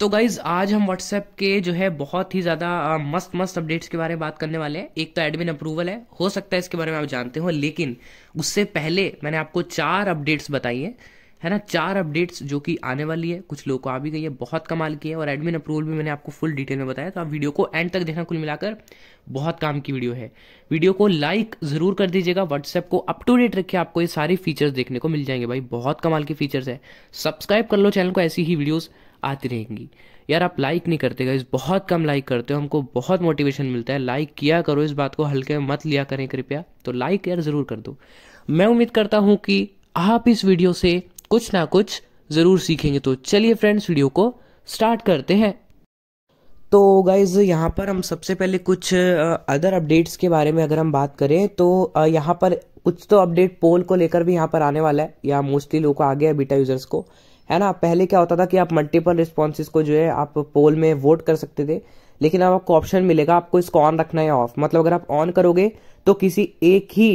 तो गाइज आज हम व्हाट्सएप के जो है बहुत ही ज़्यादा मस्त मस्त अपडेट्स के बारे में बात करने वाले हैं एक तो एडमिन अप्रूवल है हो सकता है इसके बारे में आप जानते हो लेकिन उससे पहले मैंने आपको चार अपडेट्स बताई है है ना चार अपडेट्स जो कि आने वाली है कुछ लोगों को आ भी गई है बहुत कमाल की है और एडमिन अप्रूवल भी मैंने आपको फुल डिटेल में बताया तो आप वीडियो को एंड तक देखना कुल मिलाकर बहुत काम की वीडियो है वीडियो को लाइक ज़रूर कर दीजिएगा व्हाट्सएप को अप टू डेट रखिए आपको ये सारे फीचर्स देखने को मिल जाएंगे भाई बहुत कमाल के फीचर्स है सब्सक्राइब कर लो चैनल को ऐसी ही वीडियोज़ आती रहेंगी यार आप लाइक नहीं करते गाइज बहुत कम लाइक करते हो हमको बहुत मोटिवेशन मिलता है लाइक किया करो इस बात को हल्के में मत लिया करें कृपया तो लाइक यार ज़रूर कर दो मैं उम्मीद करता हूं कि आप इस वीडियो से कुछ ना कुछ ज़रूर सीखेंगे तो चलिए फ्रेंड्स वीडियो को स्टार्ट करते हैं तो गाइज़ यहाँ पर हम सबसे पहले कुछ अदर अपडेट्स के बारे में अगर हम बात करें तो यहाँ पर कुछ तो अपडेट पोल को लेकर भी यहाँ पर आने वाला है या मोस्टली लोगों को आ गया है बीटा यूज़र्स को है ना पहले क्या होता था कि आप मल्टीपल रिस्पॉन्सेज को जो है आप पोल में वोट कर सकते थे लेकिन अब आपको ऑप्शन मिलेगा आपको इसको ऑन रखना है ऑफ मतलब अगर आप ऑन करोगे तो किसी एक ही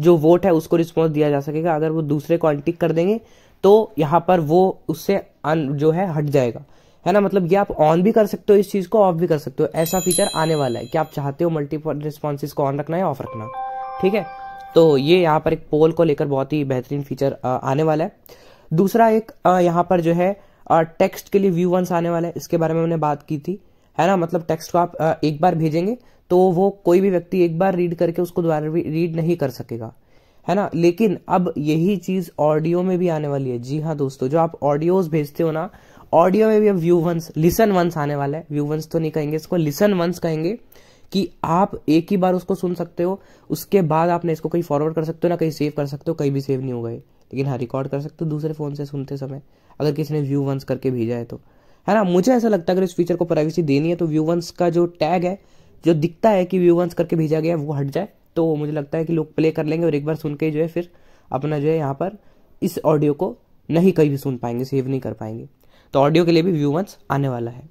जो वोट है उसको रिस्पॉन्स दिया जा सकेगा अगर वो दूसरे को अनटिक कर देंगे तो यहाँ पर वो उससे अन जो है हट जाएगा है ना मतलब ये आप ऑन भी कर सकते हो इस चीज़ को ऑफ भी कर सकते हो ऐसा फीचर आने वाला है कि आप चाहते हो मल्टीपल रिस्पॉन्सेज को ऑन रखना है ऑफ रखना ठीक है तो ये यहाँ पर एक पोल को लेकर बहुत ही बेहतरीन फीचर आने वाला है दूसरा एक यहाँ पर जो है टेक्स्ट के लिए व्यू वंस आने वाला है इसके बारे में हमने बात की थी है ना मतलब टेक्स्ट को आप एक बार भेजेंगे तो वो कोई भी व्यक्ति एक बार रीड करके उसको दोबारा भी रीड नहीं कर सकेगा है ना लेकिन अब यही चीज ऑडियो में भी आने वाली है जी हाँ दोस्तों जो आप ऑडियोज भेजते हो ना ऑडियो में भी अब व्यू वंस लिसन वंस आने वाला है व्यू वंस तो नहीं कहेंगे इसको लिसन वंस कहेंगे कि आप एक ही बार उसको सुन सकते हो उसके बाद आपने इसको कहीं फॉरवर्ड कर सकते हो ना कहीं सेव कर सकते हो कहीं भी सेव नहीं होगा गए लेकिन हाँ रिकॉर्ड कर सकते हो दूसरे फ़ोन से सुनते समय अगर किसी ने व्यू वंस करके भेजा है तो है ना मुझे ऐसा लगता है अगर इस फीचर को प्राइवेसी देनी है तो व्यू वंस का जो टैग है जो दिखता है कि व्यू वंस करके भेजा गया वो हट जाए तो मुझे लगता है कि लोग प्ले कर लेंगे और एक बार सुन के जो है फिर अपना जो है यहाँ पर इस ऑडियो को नहीं कहीं भी सुन पाएंगे सेव नहीं कर पाएंगे तो ऑडियो के लिए भी व्यू वंस आने वाला है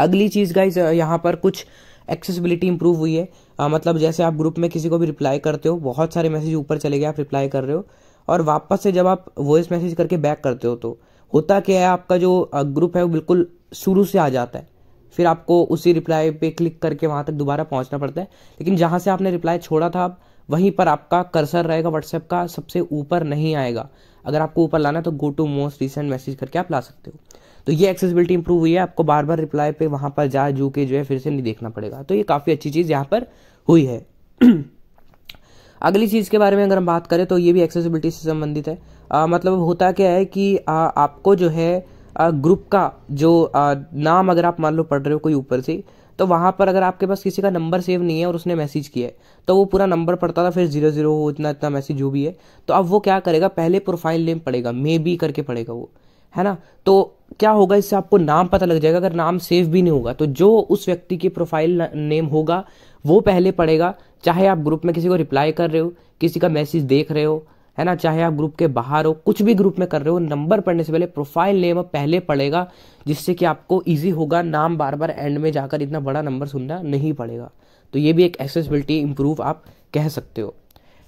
अगली चीज़ गाइज यहाँ पर कुछ एक्सेसिबिलिटी इंप्रूव हुई है आ, मतलब जैसे आप ग्रुप में किसी को भी रिप्लाई करते हो बहुत सारे मैसेज ऊपर चले गए आप रिप्लाई कर रहे हो और वापस से जब आप वॉइस मैसेज करके बैक करते हो तो होता क्या है आपका जो ग्रुप है वो बिल्कुल शुरू से आ जाता है फिर आपको उसी रिप्लाई पे क्लिक करके वहां तक दोबारा पहुँचना पड़ता है लेकिन जहां से आपने रिप्लाई छोड़ा था आप वहीं पर आपका कर्सर रहेगा व्हाट्सएप का सबसे ऊपर नहीं आएगा अगर आपको ऊपर लाना है तो go to most recent message करके आप ला सकते हो तो ये एक्सेसिबिलिटी इंप्रूव हुई है आपको बार बार रिप्लाई पे वहां पर जा जू के जो है फिर से नहीं देखना पड़ेगा तो ये काफ़ी अच्छी चीज़ यहाँ पर हुई है अगली चीज़ के बारे में अगर हम बात करें तो ये भी एक्सेसिबिलिटी से संबंधित है आ, मतलब होता क्या है कि आ, आपको जो है ग्रुप का जो आ, नाम अगर आप मान लो पढ़ रहे हो कोई ऊपर से तो वहां पर अगर आपके पास किसी का नंबर सेव नहीं है और उसने मैसेज किया है तो वो पूरा नंबर पड़ता था फिर जीरो जीरो हो इतना इतना मैसेज जो भी है तो अब वो क्या करेगा पहले प्रोफाइल नेम पड़ेगा मे बी करके पड़ेगा वो है ना तो क्या होगा इससे आपको नाम पता लग जाएगा अगर नाम सेव भी नहीं होगा तो जो उस व्यक्ति की प्रोफाइल नेम होगा वो पहले पड़ेगा चाहे आप ग्रुप में किसी को रिप्लाई कर रहे हो किसी का मैसेज देख रहे हो है ना चाहे आप ग्रुप के बाहर हो कुछ भी ग्रुप में कर रहे हो नंबर पढ़ने से पहले प्रोफाइल नेम पहले पड़ेगा जिससे कि आपको ईजी होगा नाम बार बार एंड में जाकर इतना बड़ा नंबर सुनना नहीं पड़ेगा तो ये भी एक एसेसबिलिटी इम्प्रूव आप कह सकते हो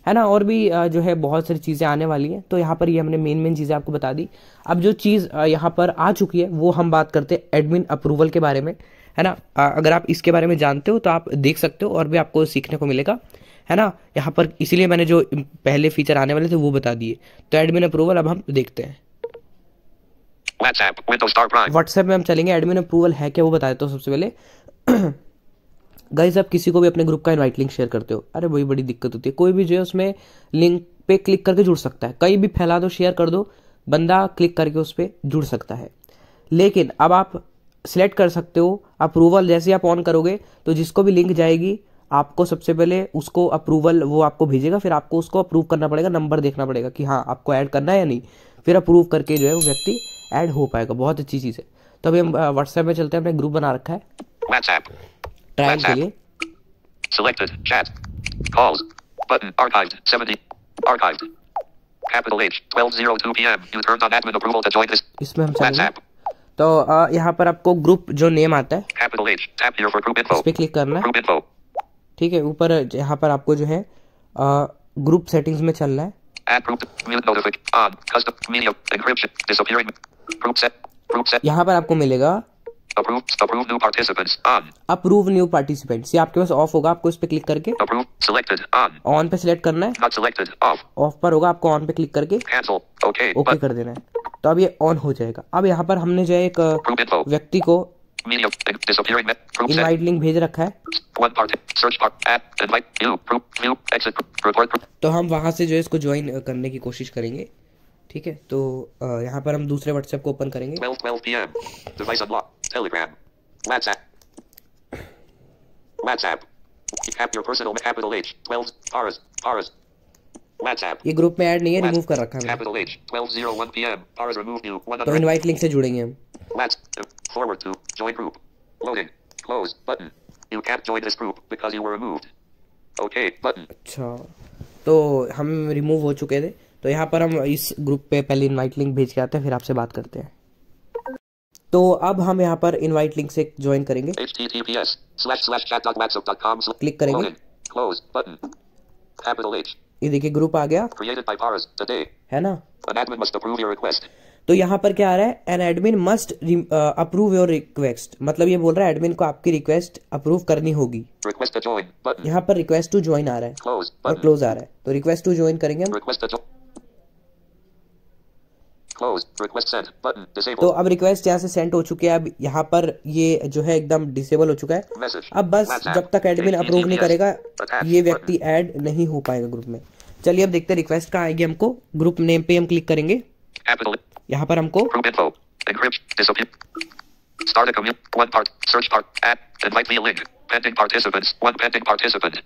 है ना और भी जो है बहुत सारी चीज़ें आने वाली हैं तो यहाँ पर ये हमने मेन मेन चीज़ें आपको बता दी अब जो चीज़ यहाँ पर आ चुकी है वो हम बात करते हैं एडमिन अप्रूवल के बारे में है ना अगर आप इसके बारे में जानते हो तो आप देख सकते हो और भी आपको सीखने को मिलेगा है ना यहाँ पर इसीलिए मैंने जो पहले फीचर आने वाले थे वो बता दिए तो एडमिन अप्रूवल अब हम देखते हैं व्हाट्सएप में हम चलेंगे एडमिन अप्रूवल है क्या वो बता देता हूँ सबसे पहले गाइज आप किसी को भी अपने ग्रुप का इनवाइट लिंक शेयर करते हो अरे वही बड़ी दिक्कत होती है कोई भी जो है उसमें लिंक पे क्लिक करके जुड़ सकता है कहीं भी फैला दो शेयर कर दो बंदा क्लिक करके उस पर जुड़ सकता है लेकिन अब आप सिलेक्ट कर सकते हो अप्रूवल जैसे आप ऑन करोगे तो जिसको भी लिंक जाएगी आपको सबसे पहले उसको अप्रूवल वो आपको भेजेगा फिर आपको उसको अप्रूव करना पड़ेगा नंबर देखना पड़ेगा कि हाँ आपको ऐड करना है या नहीं फिर अप्रूव करके जो है वो व्यक्ति ऐड हो पाएगा बहुत अच्छी चीज़ है तो अभी हम व्हाट्सएप में चलते हैं हमने ग्रुप बना रखा है के लिए Selected chat calls button archived 70 archived capital H 12:02 p.m. You turned on admin approval to join this. इसमें हम WhatsApp. तो यहाँ पर आपको ग्रुप जो नेम आता है Capital H, tap here for group info. इस पे क्लिक करना है. Group info. ठीक है ऊपर यहाँ पर आपको जो है ग्रुप सेटिंग्स में चल रहा है यहाँ पर आपको मिलेगा अप्रूव न्यू पार्टिसिपेंट्स ये आपके पास ऑफ होगा आपको इस पे क्लिक करके ऑन पे सिलेक्ट करना है ऑफ पर होगा आपको ऑन पे क्लिक करके ओके okay, okay कर देना है तो अब ये ऑन हो जाएगा अब यहाँ पर हमने जो है एक व्यक्ति को Media disappearing group invite link भेज रखा है one part search part app invite new group new exit report तो हम वहां से जो है इसको ज्वाइन करने की कोशिश करेंगे ठीक है तो यहाँ पर हम दूसरे व्हाट्सएप को ओपन करेंगे 12 12 pm device unlock telegram whatsapp whatsapp cap your personal capital h 12 hours hours WhatsApp. ये ग्रुप में ऐड नहीं है रिमूव कर रखा है तो इनवाइट लिंक से जुड़ेंगे हम Let's forward to join group. Loading. Close button. You can't join this group because you were removed. Okay button. अच्छा तो हम रिमूव हो चुके थे तो यहाँ पर हम इस ग्रुप पे पहले इनवाइट लिंक भेज के आते हैं फिर आपसे बात करते हैं तो अब हम यहाँ पर इनवाइट लिंक से ज्वाइन करेंगे क्लिक करेंगे ये देखिए ग्रुप आ गया है ना तो यहाँ पर क्या आ रहा है an admin must approve your request मतलब ये बोल रहा है एडमिन को आपकी रिक्वेस्ट अप्रूव करनी होगी यहाँ पर रिक्वेस्ट टू ज्वाइन आ रहा है close, और क्लोज आ रहा है तो रिक्वेस्ट टू ज्वाइन करेंगे हम तो अब रिक्वेस्ट यहाँ से सेंड हो चुके हैं अब यहाँ पर ये जो है एकदम डिसेबल हो चुका है अब बस जब तक एडमिन अप्रूव नहीं करेगा ये व्यक्ति ऐड नहीं हो पाएगा ग्रुप में चलिए अब देखते हैं रिक्वेस्ट कहाँ आएगी हमको ग्रुप नेम पे हम क्लिक करेंगे यहाँ पर हमको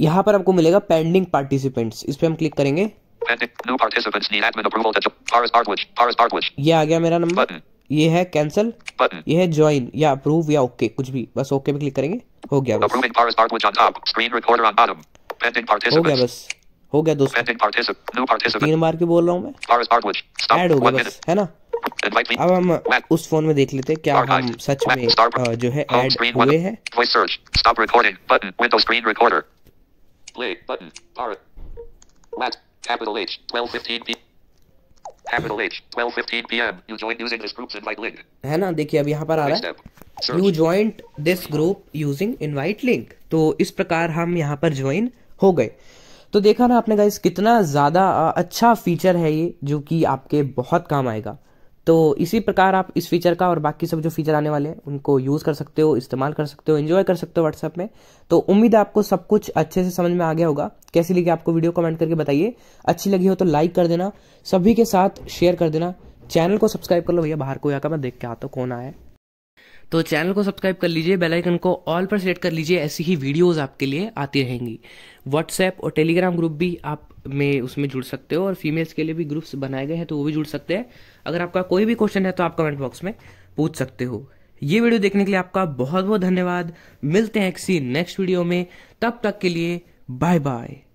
यहाँ पर हमको मिलेगा पेंडिंग पार्टिसिपेंट्स इस पर हम क्लिक करेंगे ये आ गया मेरा नंबर ये है कैंसिल ये है ज्वाइन या अप्रूव या ओके okay, कुछ भी बस ओके पे क्लिक करेंगे हो गया बस हो गया बस हो गया दोस्तों तीन बार के बोल रहा हूँ मैं ऐड हो गया बस है ना अब हम उस फोन में देख लेते हैं क्या हम सच में जो है ऐड हुए हैं voice search stop recording button screen recorder play button capital H 1215 P capital H 1215 PM you join using this groups invite link है ना देखिए अब यहाँ पर आ रहा है you join this group using invite link तो इस प्रकार हम यहाँ पर ज्वाइन हो गए तो देखा ना आपने गाइस कितना ज़्यादा अच्छा फीचर है ये जो कि आपके बहुत काम आएगा तो इसी प्रकार आप इस फीचर का और बाकी सब जो फीचर आने वाले हैं उनको यूज़ कर सकते हो इस्तेमाल कर सकते हो एंजॉय कर सकते हो व्हाट्सअप में तो उम्मीद है आपको सब कुछ अच्छे से समझ में आ गया होगा कैसी लगी आपको वीडियो कमेंट करके बताइए अच्छी लगी हो तो लाइक कर देना सभी के साथ शेयर कर देना चैनल को सब्सक्राइब कर लो भैया बाहर को या का मैं देख के आता हूँ कौन आया तो चैनल को सब्सक्राइब कर लीजिए बेल आइकन को ऑल पर सेलेक्ट कर लीजिए ऐसी ही वीडियोस आपके लिए आती रहेंगी व्हाट्सएप और टेलीग्राम ग्रुप भी आप में उसमें जुड़ सकते हो और फीमेल्स के लिए भी ग्रुप्स बनाए गए हैं तो वो भी जुड़ सकते हैं अगर आपका कोई भी क्वेश्चन है तो आप कमेंट बॉक्स में पूछ सकते हो ये वीडियो देखने के लिए आपका बहुत बहुत धन्यवाद मिलते हैं किसी नेक्स्ट वीडियो में तब तक के लिए बाय बाय